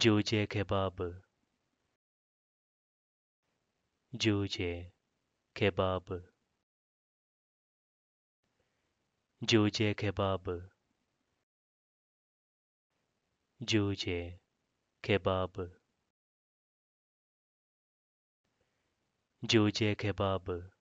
Juje kebab. Juje kebab. Juje kebab. Juje kebab. Juje kebab.